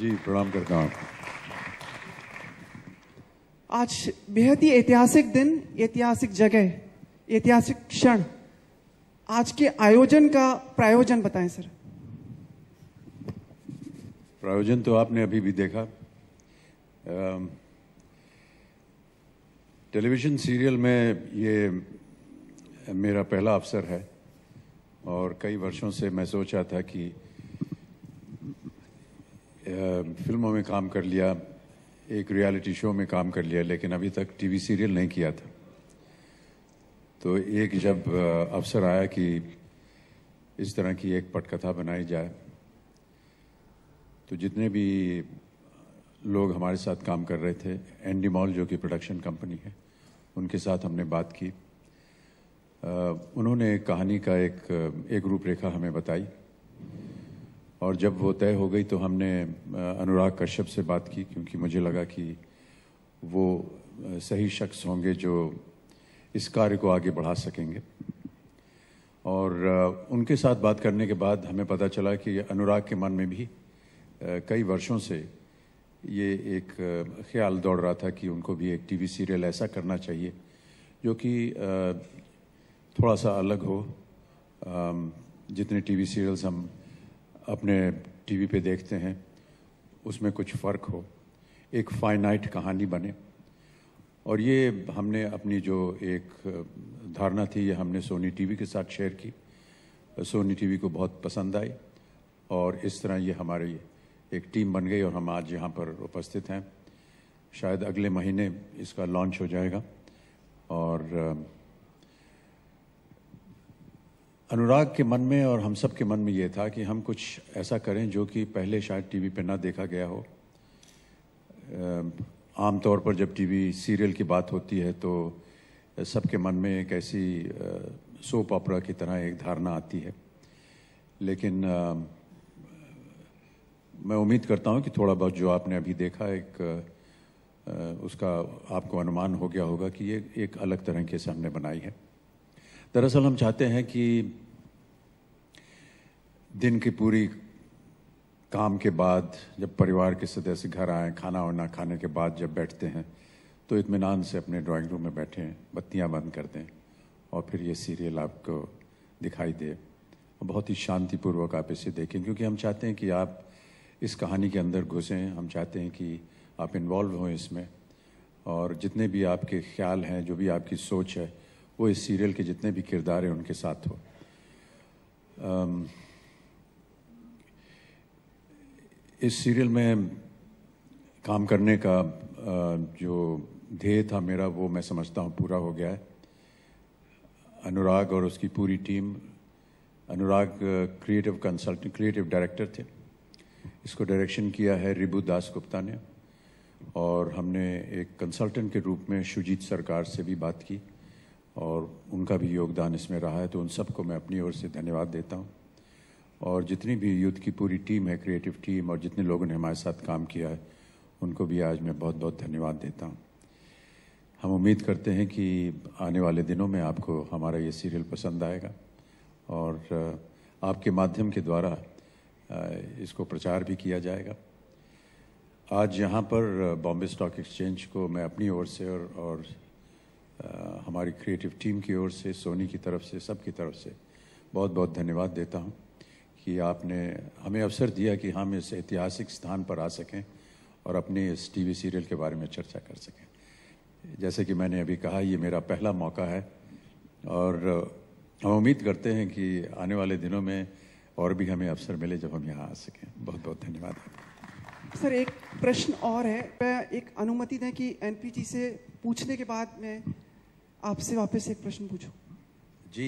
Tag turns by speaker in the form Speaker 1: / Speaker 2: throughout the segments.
Speaker 1: जी प्रणाम करता हूँ
Speaker 2: आज बेहद ही ऐतिहासिक दिन ऐतिहासिक जगह ऐतिहासिक क्षण आज के आयोजन का प्रायोजन बताएं सर
Speaker 1: प्रायोजन तो आपने अभी भी देखा टेलीविज़न सीरियल में ये मेरा पहला अवसर है और कई वर्षों से मैं सोचा था कि फिल्मों में काम कर लिया एक रियलिटी शो में काम कर लिया लेकिन अभी तक टीवी सीरियल नहीं किया था तो एक जब अवसर आया कि इस तरह की एक पटकथा बनाई जाए तो जितने भी लोग हमारे साथ काम कर रहे थे एंडी मॉल जो कि प्रोडक्शन कंपनी है उनके साथ हमने बात की उन्होंने कहानी का एक एक रूपरेखा हमें बताई और जब वो तय हो गई तो हमने अनुराग कश्यप से बात की क्योंकि मुझे लगा कि वो सही शख्स होंगे जो इस कार्य को आगे बढ़ा सकेंगे और उनके साथ बात करने के बाद हमें पता चला कि अनुराग के मन में भी कई वर्षों से ये एक ख्याल दौड़ रहा था कि उनको भी एक टीवी सीरियल ऐसा करना चाहिए जो कि थोड़ा सा अलग हो जितने टीवी सीरियल्स हम अपने टीवी पे देखते हैं उसमें कुछ फ़र्क हो एक फाइनाइट कहानी बने और ये हमने अपनी जो एक धारणा थी ये हमने सोनी टीवी के साथ शेयर की सोनी टीवी को बहुत पसंद आई और इस तरह ये हमारी एक टीम बन गई और हम आज यहाँ पर उपस्थित हैं शायद अगले महीने इसका लॉन्च हो जाएगा और अनुराग के मन में और हम सब के मन में ये था कि हम कुछ ऐसा करें जो कि पहले शायद टीवी पर ना देखा गया हो आमतौर पर जब टीवी सीरियल की बात होती है तो सबके मन में एक ऐसी सोप ऑपरा की तरह एक धारणा आती है लेकिन आ, मैं उम्मीद करता हूँ कि थोड़ा बहुत जो आपने अभी देखा एक आ, उसका आपको अनुमान हो गया होगा कि ये एक अलग तरह की हमने बनाई है दरअसल हम चाहते हैं कि दिन की पूरी काम के बाद जब परिवार के सदस्य घर आए खाना वाना खाने के बाद जब बैठते हैं तो इतमान से अपने ड्राइंग रूम में बैठें बत्तियां बंद कर दें और फिर ये सीरियल आपको दिखाई दे बहुत ही शांतिपूर्वक आप इसे देखें क्योंकि हम चाहते हैं कि आप इस कहानी के अंदर घुसें हम चाहते हैं कि आप इन्वॉल्व हों इसमें और जितने भी आपके ख्याल हैं जो भी आपकी सोच है वो इस सीरियल के जितने भी किरदार हैं उनके साथ हो आम, इस सीरियल में काम करने का जो ध्येय था मेरा वो मैं समझता हूँ पूरा हो गया है अनुराग और उसकी पूरी team Anurag creative consultant creative director थे इसको डायरेक्शन किया है रिबू दास गुप्ता ने और हमने एक कंसल्टेंट के रूप में शुजीत सरकार से भी बात की और उनका भी योगदान इसमें रहा है तो उन सबको मैं अपनी ओर से धन्यवाद देता हूँ और जितनी भी यूथ की पूरी टीम है क्रिएटिव टीम और जितने लोगों ने हमारे साथ काम किया है उनको भी आज मैं बहुत बहुत धन्यवाद देता हूँ हम उम्मीद करते हैं कि आने वाले दिनों में आपको हमारा ये सीरियल पसंद आएगा और आपके माध्यम के द्वारा इसको प्रचार भी किया जाएगा आज यहाँ पर बॉम्बे स्टॉक एक्सचेंज को मैं अपनी ओर से और, और हमारी क्रिएटिव टीम की ओर से सोनी की तरफ से सब की तरफ से बहुत बहुत धन्यवाद देता हूँ कि आपने हमें अवसर दिया कि हम इस ऐतिहासिक स्थान पर आ सकें और अपने इस टीवी सीरियल के बारे में चर्चा कर सकें जैसे कि मैंने अभी कहा ये मेरा पहला मौका है और हम उम्मीद करते हैं कि आने वाले दिनों में और भी हमें अवसर मिले जब हम यहाँ आ सकें बहुत बहुत धन्यवाद
Speaker 2: सर एक प्रश्न और है एक अनुमति दें कि एनपीटी से पूछने के बाद मैं आपसे वापस एक प्रश्न पूछूं
Speaker 1: जी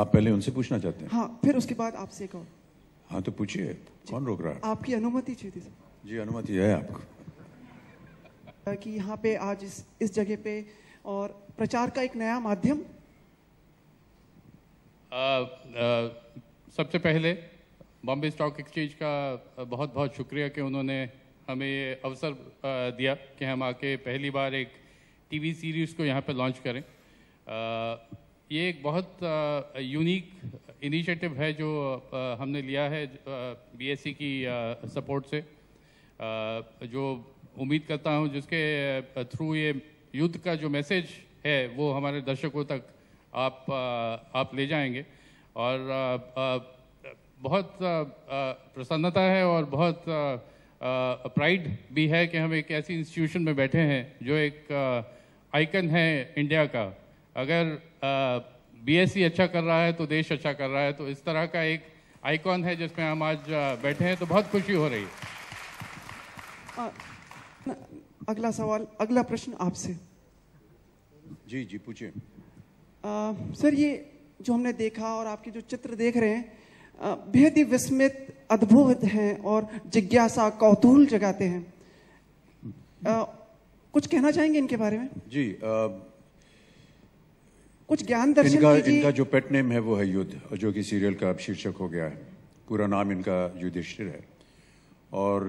Speaker 1: आप पहले उनसे पूछना चाहते हैं
Speaker 2: हाँ फिर उसके बाद आपसे कहो
Speaker 1: हाँ तो पूछिए कौन रोक रहा है
Speaker 2: आपकी अनुमति चाहिए थी
Speaker 1: जी अनुमति है आपको
Speaker 2: कि यहाँ पे आज इस इस जगह पे और प्रचार का एक नया माध्यम सबसे पहले
Speaker 1: बॉम्बे स्टॉक एक्सचेंज का बहुत बहुत शुक्रिया कि उन्होंने हमें ये अवसर दिया कि हम आके पहली बार एक टीवी सीरीज़ को यहाँ पे लॉन्च करें ये एक बहुत यूनिक इनिशिएटिव है जो हमने लिया है बीएससी e की सपोर्ट से जो उम्मीद करता हूँ जिसके थ्रू ये युद्ध का जो मैसेज है वो हमारे दर्शकों तक आप आप ले जाएंगे और बहुत प्रसन्नता है और बहुत प्राइड भी है कि हम एक ऐसी इंस्टीट्यूशन में बैठे हैं जो एक आइकन है इंडिया का अगर बीएससी अच्छा कर रहा है तो देश अच्छा कर रहा है तो इस तरह का एक आइकॉन है जिसमें हम आज बैठे हैं तो बहुत खुशी हो रही
Speaker 2: है अगला सवाल अगला प्रश्न आपसे जी जी पूछिए सर ये जो हमने देखा और आपके जो चित्र देख रहे हैं बेहद ही विस्मित अद्भुत हैं और जिज्ञासा कौतूल जगाते हैं आ, कुछ कहना चाहेंगे इनके बारे में जी आ, कुछ ज्ञान दर्शन इनका, इनका जो
Speaker 1: पेट नेम है वो है युद्ध जो कि सीरियल का अब शीर्षक हो गया है पूरा नाम इनका युधिष्ठिर है और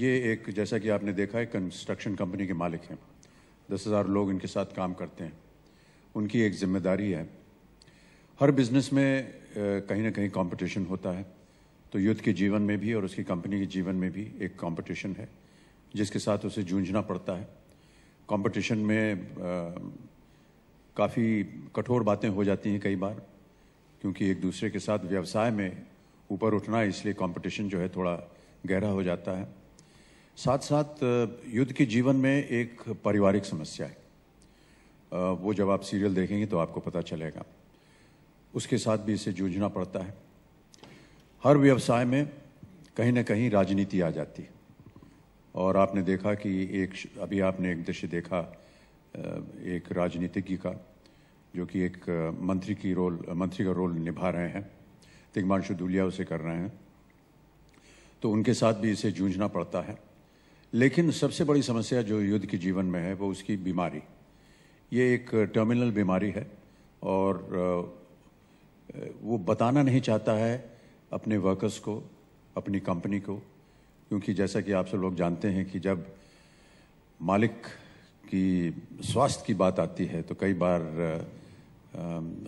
Speaker 1: ये एक जैसा कि आपने देखा है कंस्ट्रक्शन कंपनी के मालिक हैं दस हज़ार लोग इनके साथ काम करते हैं उनकी एक जिम्मेदारी है हर बिजनेस में कहीं ना कहीं कंपटीशन होता है तो युद्ध के जीवन में भी और उसकी कंपनी के जीवन में भी एक कंपटीशन है जिसके साथ उसे जूझना पड़ता है कंपटीशन में काफ़ी कठोर बातें हो जाती हैं कई बार क्योंकि एक दूसरे के साथ व्यवसाय में ऊपर उठना इसलिए कंपटीशन जो है थोड़ा गहरा हो जाता है साथ साथ युद्ध के जीवन में एक पारिवारिक समस्या है वो जब आप सीरियल देखेंगे तो आपको पता चलेगा उसके साथ भी इसे जूझना पड़ता है हर व्यवसाय में कहीं ना कहीं राजनीति आ जाती है और आपने देखा कि एक अभी आपने एक दृश्य देखा एक राजनीतिज्ञ का जो कि एक मंत्री की रोल मंत्री का रोल निभा रहे हैं तिगमांशु दुलिया उसे कर रहे हैं तो उनके साथ भी इसे जूझना पड़ता है लेकिन सबसे बड़ी समस्या जो युद्ध के जीवन में है वो उसकी बीमारी ये एक टर्मिनल बीमारी है और वो बताना नहीं चाहता है अपने वर्कर्स को अपनी कंपनी को क्योंकि जैसा कि आप सब लोग जानते हैं कि जब मालिक की स्वास्थ्य की बात आती है तो कई बार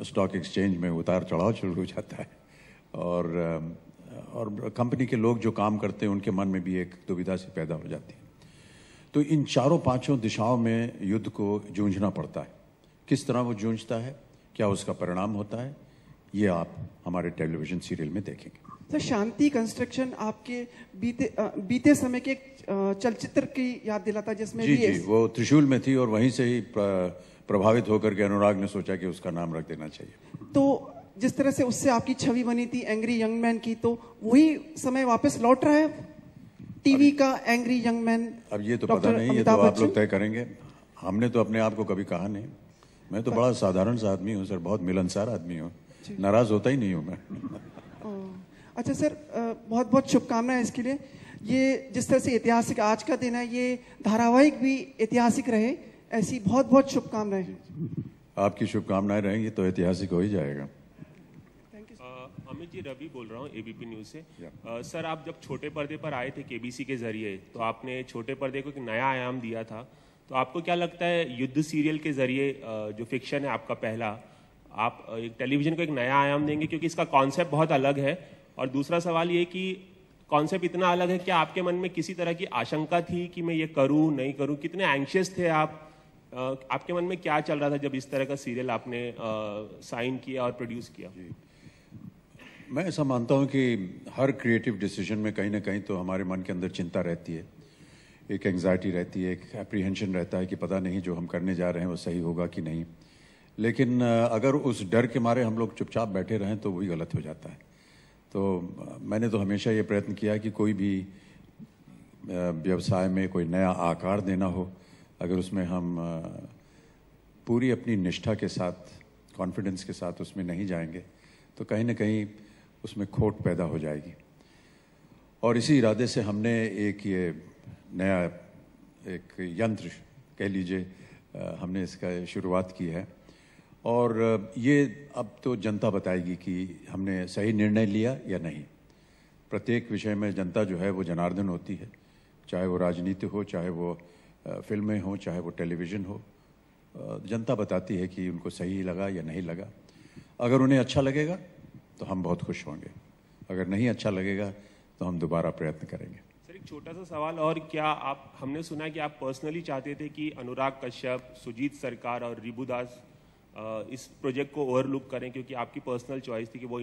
Speaker 1: स्टॉक एक्सचेंज में उतार चढ़ाव शुरू हो जाता है और और कंपनी के लोग जो काम करते हैं उनके मन में भी एक दुविधा सी पैदा हो जाती है तो इन चारों पांचों दिशाओं में युद्ध को जूझना पड़ता है किस तरह वो जूझता है क्या उसका परिणाम होता है ये आप हमारे टेलीविजन सीरियल में देखेंगे
Speaker 2: सर तो शांति कंस्ट्रक्शन आपके बीते आ, बीते समय के चलचित्र की याद दिलाता जिसमें जी जी
Speaker 1: वो त्रिशूल में थी और वहीं से ही प्रभावित होकर के अनुराग ने सोचा कि उसका नाम रख देना चाहिए
Speaker 2: तो जिस तरह से उससे आपकी छवि बनी थी एंग्री यंग मैन की तो वही समय वापस लौट रहा है टीवी का एंग्री यंग मैन
Speaker 1: अब ये तो पता नहीं ये तो आप लोग तय करेंगे हमने तो अपने आप को कभी कहा नहीं मैं तो बड़ा साधारण सा आदमी हूँ सर बहुत मिलनसार आदमी हूँ नाराज होता ही नहीं हूँ मैं
Speaker 2: अच्छा सर बहुत बहुत शुभकामनाएं इसके लिए ये जिस तरह से ऐतिहासिक आज का दिन है ये धारावाहिक भी ऐतिहासिक रहे ऐसी बहुत बहुत शुभकामनाएं
Speaker 1: आपकी शुभकामनाएं रहेंगी तो ऐतिहासिक हो ही जाएगा
Speaker 2: अमित जी रवि बोल रहा हूँ एबीपी न्यूज से आ, सर आप जब छोटे पर्दे पर आए थे केबीसी के जरिए तो आपने छोटे पर्दे को एक नया आयाम दिया था तो आपको क्या लगता है युद्ध सीरियल के जरिए जो फिक्शन है आपका पहला आप एक टेलीविज़न को एक नया आयाम देंगे क्योंकि इसका कॉन्सेप्ट बहुत अलग है और दूसरा सवाल ये कि कॉन्सेप्ट इतना अलग है कि आपके मन में किसी तरह की आशंका थी कि मैं ये करूँ नहीं करूँ कितने एंशियस थे आप आपके मन में क्या चल रहा था जब इस तरह का सीरियल आपने साइन किया और प्रोड्यूस किया मैं
Speaker 1: ऐसा मानता हूँ कि हर क्रिएटिव डिसीजन में कहीं ना कहीं तो हमारे मन के अंदर चिंता रहती है एक एंग्जाइटी रहती है एक एप्रीहेंशन रहता है कि पता नहीं जो हम करने जा रहे हैं वो सही होगा कि नहीं लेकिन अगर उस डर के मारे हम लोग चुपचाप बैठे रहें तो वही गलत हो जाता है तो मैंने तो हमेशा ये प्रयत्न किया कि कोई भी व्यवसाय में कोई नया आकार देना हो अगर उसमें हम पूरी अपनी निष्ठा के साथ कॉन्फिडेंस के साथ उसमें नहीं जाएंगे तो कहीं ना कहीं उसमें खोट पैदा हो जाएगी और इसी इरादे से हमने एक ये नया एक यंत्र कह लीजिए हमने इसका शुरुआत की है और ये अब तो जनता बताएगी कि हमने सही निर्णय लिया या नहीं प्रत्येक विषय में जनता जो है वो जनार्दन होती है चाहे वो राजनीति हो चाहे वो फिल्में हों चाहे वो टेलीविज़न हो जनता बताती है कि उनको सही लगा या नहीं लगा अगर उन्हें अच्छा लगेगा तो हम बहुत खुश होंगे अगर नहीं अच्छा लगेगा तो हम दोबारा प्रयत्न करेंगे
Speaker 2: सर एक छोटा सा सवाल और क्या आप हमने सुना कि आप पर्सनली चाहते थे कि अनुराग कश्यप सुजीत सरकार और रिबुदास इस प्रोजेक्ट को ओवरलुक करें क्योंकि आपकी पर्सनल चॉइस थी कि वो